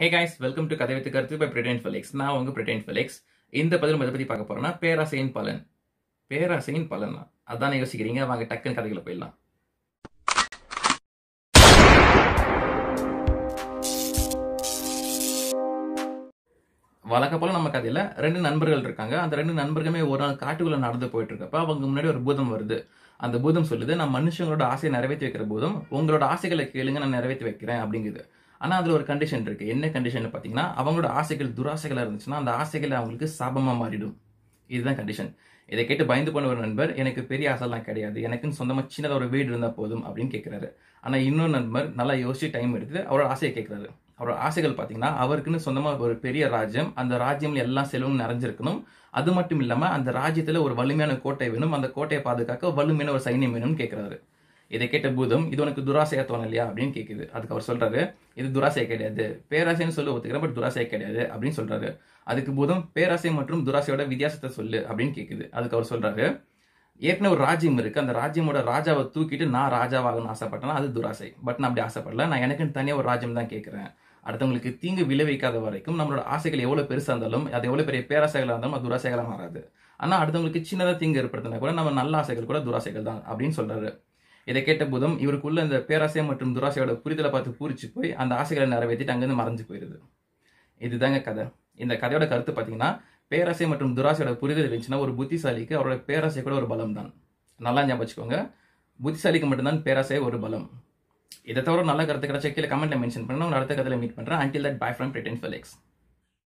hey guys welcome to with கருத்து by Britain Felix நான் உங்க பிரிட்டன் ஃபெலிக்ஸ் இந்த பதில் எதை பற்றி பார்க்க போறோம்னா பேராசையின் பலன் பேராசையின் தான் அதான் யோசிக்கிறீங்க வாங்க டக்குன்னு கதைகளை போயிடலாம் வழக்கப்போல நம்ம கதையில ரெண்டு நண்பர்கள் இருக்காங்க அந்த ரெண்டு நண்பர்களுமே ஒரு நாள் காட்டுக்குள்ள நடந்து போயிட்டு இருக்கப்ப அவங்க முன்னாடி ஒரு பூதம் வருது அந்த பூதம் சொல்லுது நான் மனுஷங்களோட ஆசையை நிறைவேற்றி வைக்கிற பூதம் உங்களோட ஆசைகளை கேளுங்க நான் நிறைவேற்றி வைக்கிறேன் அப்படிங்குது ஆனால் அதில் ஒரு கண்டிஷன் இருக்குது என்ன கண்டிஷன் பார்த்தீங்கன்னா அவங்களோட ஆசைகள் துராசைகளாக இருந்துச்சுன்னா அந்த ஆசைகள் அவங்களுக்கு சாபமாக மாறிடும் இதுதான் கண்டிஷன் இதை கேட்டு பயந்து போன ஒரு நண்பர் எனக்கு பெரிய ஆசைலாம் கிடையாது எனக்குன்னு சொந்தமாக சின்னதாக ஒரு வீடு இருந்தால் போதும் அப்படின்னு கேட்குறாரு ஆனால் இன்னொரு நண்பர் நல்லா யோசிச்சு டைம் எடுத்து அவரோட ஆசையை கேட்குறாரு அவரோட ஆசைகள் பார்த்தீங்கன்னா அவருக்குன்னு சொந்தமாக ஒரு பெரிய ராஜ்யம் அந்த ராஜ்யம்ல எல்லா செலவும் நிறைஞ்சிருக்கணும் அது மட்டும் இல்லாமல் அந்த ராஜ்யத்தில் ஒரு வலிமையான கோட்டை வேணும் அந்த கோட்டையை பாதுகாக்க வலிமையான ஒரு சைன்யம் வேணும்னு கேட்குறாரு இதை கேட்ட பூதம் இது உனக்கு துராசையா தோணலையா அப்படின்னு கேட்குது அதுக்கு அவர் சொல்றாரு இது துராசையா கிடையாது பேராசைன்னு சொல்ல ஒத்துக்கிறேன் பட் துராசையா கிடையாது அப்படின்னு சொல்றாரு அதுக்கு பூதம் பேராசை மற்றும் துராசையோட வித்தியாசத்தை சொல்லு அப்படின்னு கேட்குது அதுக்கு அவர் சொல்றாரு ஏற்கனவே ஒரு ராஜ்யம் இருக்கு அந்த ராஜ்யமோட ராஜாவை தூக்கிட்டு நான் ராஜாவாகணும்னு ஆசைப்பட்டேன் அது துராசை பட் நான் அப்படி ஆசைப்படல நான் எனக்குன்னு தனியாக ஒரு ராஜ்யம் தான் கேட்குறேன் அடுத்தவங்களுக்கு தீங்கு விளைவிக்காத வரைக்கும் நம்மளோட ஆசைகள் எவ்வளோ பெருசாக இருந்தாலும் அது எவ்வளோ பெரிய பேராசைகளாக இருந்தாலும் அது துராசைகளாக மாறாது ஆனால் அடுத்தவங்களுக்கு சின்னதாக தீங்கு ஏற்படுத்தினா கூட நம்ம நல்ல ஆசைகள் கூட துராசைகள் தான் அப்படின்னு சொல்றாரு இதை கேட்டபோதும் இவருக்குள்ள இந்த பேராசை மற்றும் துராசையோட புரிதலை பார்த்து பூரிச்சு போய் அந்த ஆசைகளை நிறைவேற்றிட்டு அங்கேருந்து மறைஞ்சு போயிடுது இதுதாங்க கதை இந்த கதையோட கருத்து பார்த்தீங்கன்னா பேராசை மற்றும் துராசையோட புரிதல் இருந்துச்சுன்னா ஒரு புத்திசாலிக்கு அவரோட பேராசை கூட ஒரு பலம் தான் நல்லா ஞாபகம் வச்சுக்கோங்க புத்திசாலிக்கு மட்டும்தான் பேராசை ஒரு பலம் இதை தவிர நல்ல கருத்து கிடைச்ச கீழே கமெண்ட்ல மென்ஷன் பண்ணணும் அடுத்த கதையில மீட் பண்றேன் until that bye from Britain Felix